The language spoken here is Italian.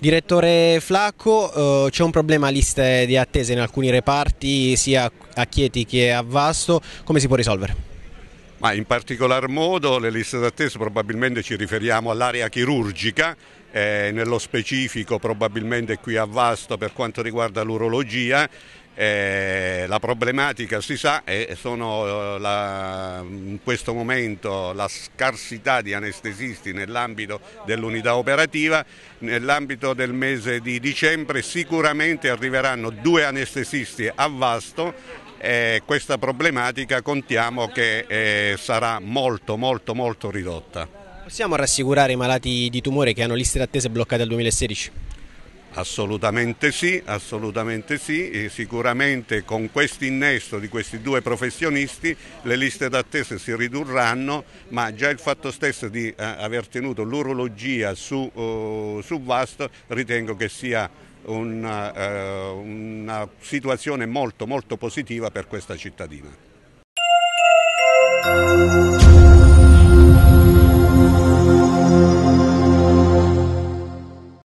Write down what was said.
Direttore Flacco, eh, c'è un problema a liste di attesa in alcuni reparti sia a Chieti che a Vasto, come si può risolvere? Ma in particolar modo le liste d'attesa probabilmente ci riferiamo all'area chirurgica eh, nello specifico probabilmente qui a Vasto per quanto riguarda l'urologia. Eh, la problematica si sa e sono eh, la, in questo momento la scarsità di anestesisti nell'ambito dell'unità operativa. Nell'ambito del mese di dicembre sicuramente arriveranno due anestesisti a Vasto eh, questa problematica contiamo che eh, sarà molto molto molto ridotta. Possiamo rassicurare i malati di tumore che hanno liste d'attesa bloccate al 2016? Assolutamente sì, assolutamente sì, e sicuramente con questo innesto di questi due professionisti le liste d'attesa si ridurranno, ma già il fatto stesso di eh, aver tenuto l'urologia su, uh, su Vasto ritengo che sia una, uh, eh, una situazione molto molto positiva per questa cittadina.